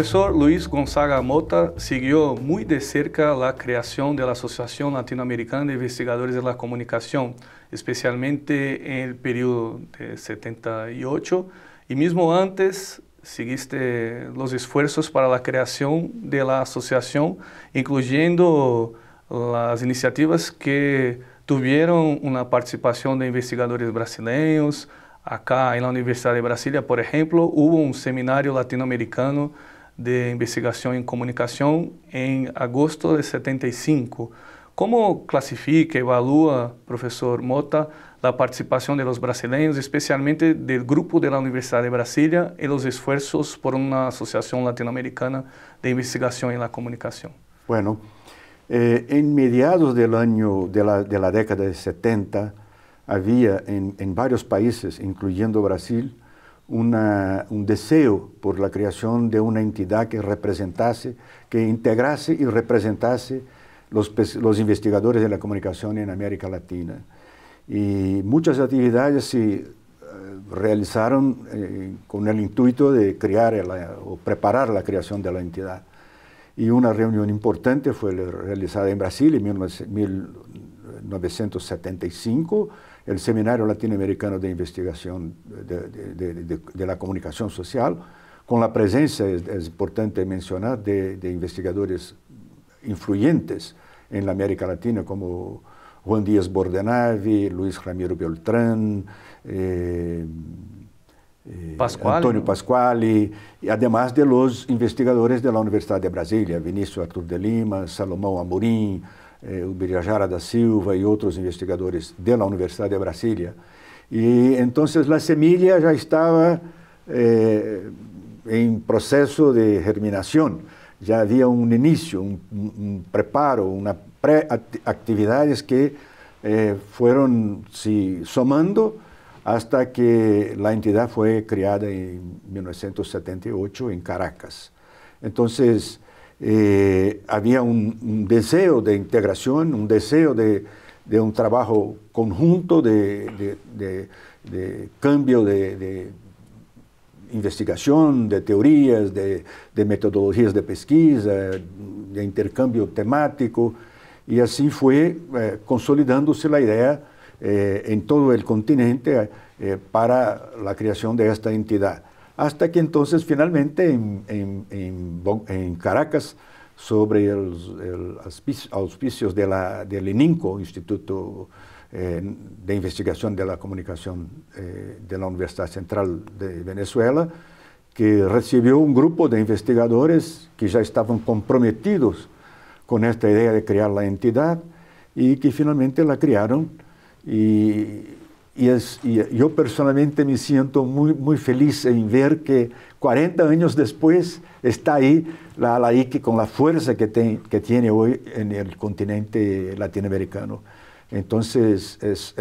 Professor Luiz Gonzaga Mota seguiu muito de cerca a criação da Associação latino Latinoamericana de Investigadores de la Comunicação, especialmente no período de 78 e mesmo antes seguiste os esforços para a criação da associação, incluindo incluyendo iniciativas que tuvieron uma participação de investigadores brasileiros. acá na Universidade de Brasília, por houve um seminário latino latinoamericano de Investigación en Comunicación en agosto de 75. ¿Cómo clasifica, evalúa, profesor Mota, la participación de los brasileños, especialmente del grupo de la Universidad de Brasilia, en los esfuerzos por una asociación latinoamericana de investigación en la comunicación? Bueno, eh, en mediados del año, de la, década de 70, había en varios países, incluyendo Brasil, un deseo por la creación de una entidad que representase, que integrase y representase los, investigadores de la comunicación en América Latina. Y muchas actividades se eh, realizaron eh, con el intuito de crear o preparar la creación de la entidad. Y una reunión importante fue realizada en Brasil en 1975 o Seminario Latinoamericano de Investigación de, de, de, de, la Comunicación Social, con la presencia, es, es importante mencionar, de, investigadores influyentes en la América Latina, como Juan Díaz Bordenave, Luis Ramiro Beltrán, eh, eh, Pasquale. Antônio Pasquale, e además de los investigadores da Universidade de Brasília, Vinícius Arthur de Lima, Salomão Amorim, eh, o da Silva y e otros investigadores de la Universidad de Brasilia. Y e, entonces la semilla ya estaba eh, en proceso de germinación. Ya había un inicio, un preparo, uma pré que eh, fueron foram se somando hasta que la entidad fue creada en 1978 en Caracas. Entonces, eh, había un, deseo de integración, un deseo de, un trabajo conjunto, de, cambio de, investigación, de teorías, de, metodologías de pesquisa, de intercambio temático, y así fue eh, consolidándose la idea eh, en todo el continente para la creación de esta entidad hasta que entonces finalmente en, Caracas, sobre los auspicios del ININCO, Instituto eh, de Investigación de la Comunicación eh, de la Universidad Central de Venezuela, que recibió un grupo de investigadores que ya estaban comprometidos con esta idea de crear la entidad y que finalmente la crearon y y, yo personalmente me siento muy, muy feliz en ver que 40 años después está ahí la Alaique con la fuerza que, tiene hoy en el continente latinoamericano. Entonces, es,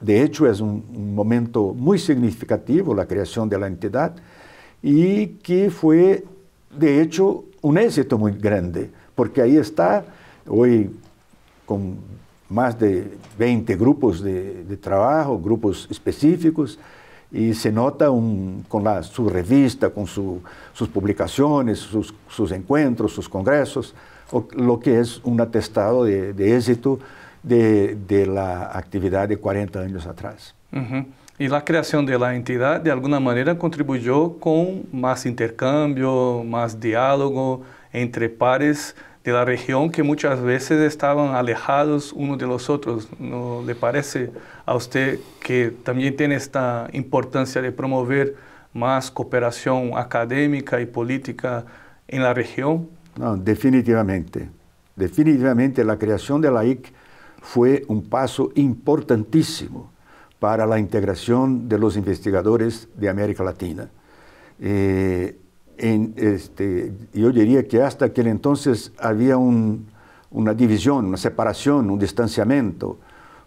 de, hecho, es un, momento muy significativo la creación de la entidad y que fue, de hecho, un éxito muy grande, porque ahí está hoy con más de 20 grupos de, trabajo, grupos específicos, y se nota un, con su revista, con sus publicaciones, sus, encuentros, sus congresos, lo que es un atestado de, éxito de, la actividad de 40 años atrás. Y la creación de la entidad de alguna manera contribuyó con más intercambio, más diálogo entre pares de la región que muchas veces estaban alejados uno de los otros. ¿No le parece a usted que también tiene esta importancia de promover más cooperación académica y política en la región? No, definitivamente. Definitivamente la creación de la IC fue un paso importantísimo para la integración de los investigadores de América Latina. Eh, este, yo diría que hasta aquel entonces había una división, una separación, un distanciamiento,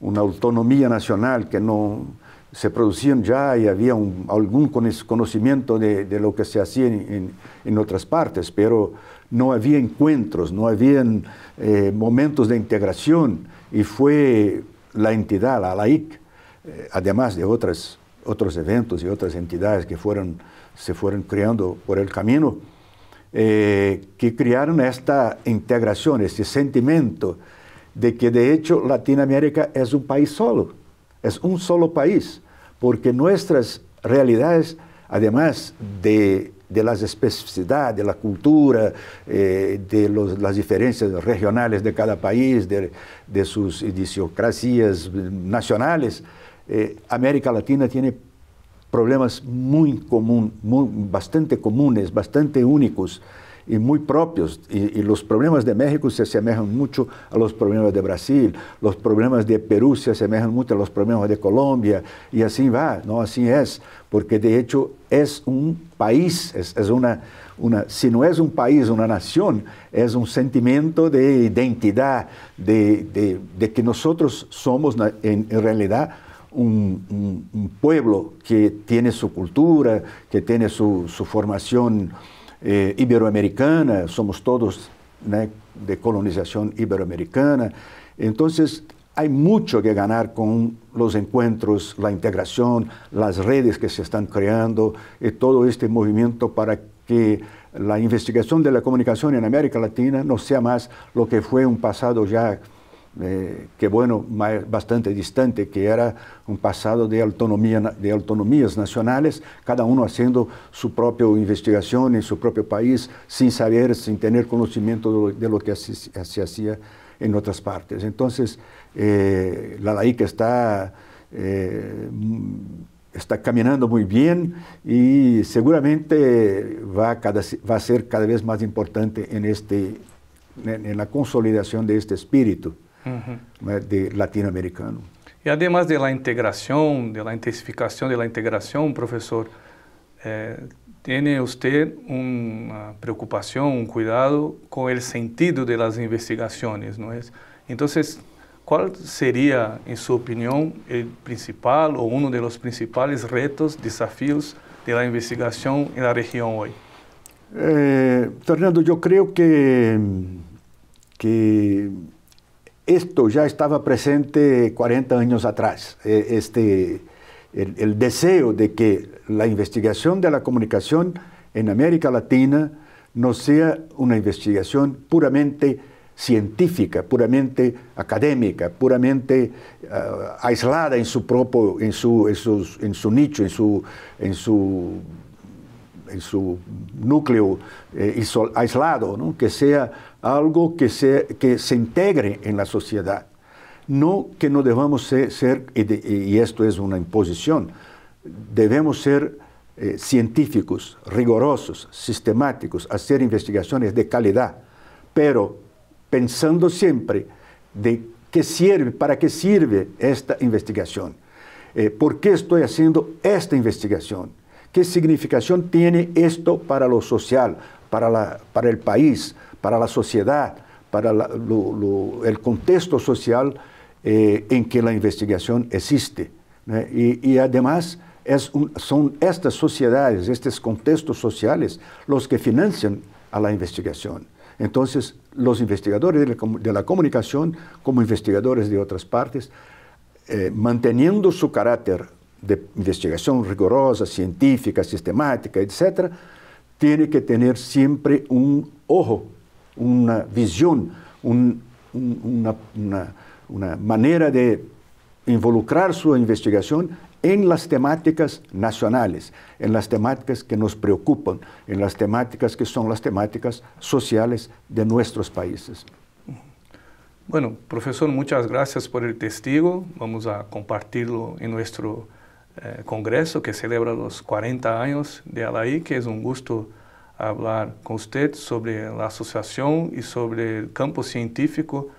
una autonomía nacional que no se producían ya y había algún conocimiento de, lo que se hacía en, otras partes, pero no había encuentros, no habían eh, momentos de integración y fue la entidad, la LAIC, eh, además de otras, otros eventos y otras entidades que fueron se fueron creando por el camino, eh, que crearon esta integración, este sentimiento de que de hecho Latinoamérica es un país solo, es un solo país, porque nuestras realidades, además de, las especificidades, de la cultura, eh, de las diferencias regionales de cada país, de, sus idiosincrasias nacionales, eh, América Latina tiene problemas muy común, muy, bastante comunes, bastante únicos y muy propios. Y, los problemas de México se asemejan mucho a los problemas de Brasil, los problemas de Perú se asemejan mucho a los problemas de Colombia, y así va, ¿no? Así es, porque de hecho es un país, es, una, una, si no es un país, una nación, es un sentimiento de identidad, de, que nosotros somos en realidad un, pueblo que tiene su cultura, que tiene su, formación eh, iberoamericana, somos todos de colonización iberoamericana. Entonces, hay mucho que ganar con los encuentros, la integración, las redes que se están creando y eh, todo este movimiento para que la investigación de la comunicación en América Latina no sea más lo que fue un pasado ya eh, que bueno, bastante distante, que era un pasado de, de autonomías nacionales, cada uno haciendo su propia investigación en su propio país, sin saber, sin tener conocimiento de lo, que se, hacía en otras partes. Entonces, eh, la laica eh, está, caminando muy bien y seguramente va, a ser cada vez más importante en este, la consolidación de este espíritu. uhum. né, de latino-americano. E además de la integração, de la intensificação, de la integração, professor, eh, tem usted uma preocupação, um cuidado com o sentido de las investigações, não é? Então, qual seria, em sua opinião, o principal ou um dos principais retos, desafios de la investigação na região hoje? Eh, Fernando, eu creio que que esto ya estaba presente 40 años atrás, e, este, el, deseo de que la investigación de la comunicación en América Latina no sea una investigación puramente científica, puramente académica, puramente ah, aislada en su propio, en su, en su nicho, en su en su núcleo eh, aislado, que sea algo que se, integre en la sociedad. No que no debamos ser, y, esto es una imposición, debemos ser eh, científicos, rigurosos, sistemáticos, hacer investigaciones de calidad, pero pensando siempre de qué sirve, para qué sirve esta investigación. Eh, ¿Por qué estoy haciendo esta investigación? ¿Qué significación tiene esto para lo social, para, la, para el país, para la sociedad, para el contexto social eh, en que la investigación existe? Y, además son estas sociedades, estos contextos sociales, los que financian a la investigación. Entonces, los investigadores de la, comunicación, como investigadores de otras partes, eh, manteniendo su carácter de investigación rigurosa, científica, sistemática, etc., tiene que tener siempre un ojo, una visión, una manera de involucrar su investigación en las temáticas nacionales, en las temáticas que nos preocupan, en las temáticas que son las temáticas sociales de nuestros países. Bueno, profesor, muchas gracias por el testigo. Vamos a compartirlo en nuestro eh, que celebra os 40 anos de Alaí, que é um gosto falar com você sobre a associação e sobre o campo científico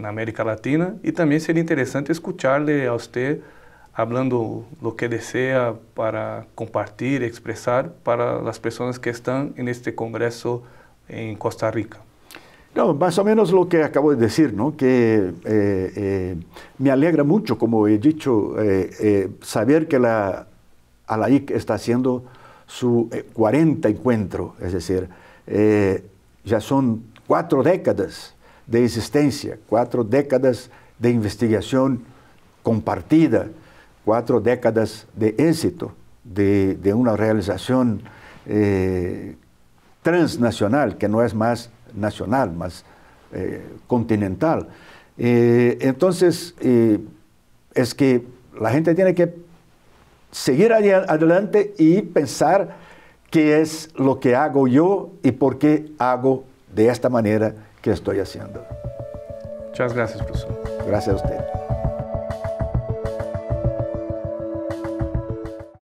na América Latina também también interessante interesante escucharle a usted falando o que deseja para compartilhar, expressar para as pessoas que estão em este congresso em Costa Rica. No, más o menos lo que acabo de decir, ¿no? que eh, eh, me alegra mucho, como he dicho, eh, saber que la ALAIC está haciendo su 40 encuentro, es decir, ya son cuatro décadas de existencia, cuatro décadas de investigación compartida, cuatro décadas de éxito, de, de una realización transnacional que no es más nacional, más eh, continental. Eh, entonces, eh, es que la gente tiene que seguir adelante y pensar qué es lo que hago yo y por qué hago de esta manera que estoy haciendo. Muchas gracias, profesor. Gracias a usted.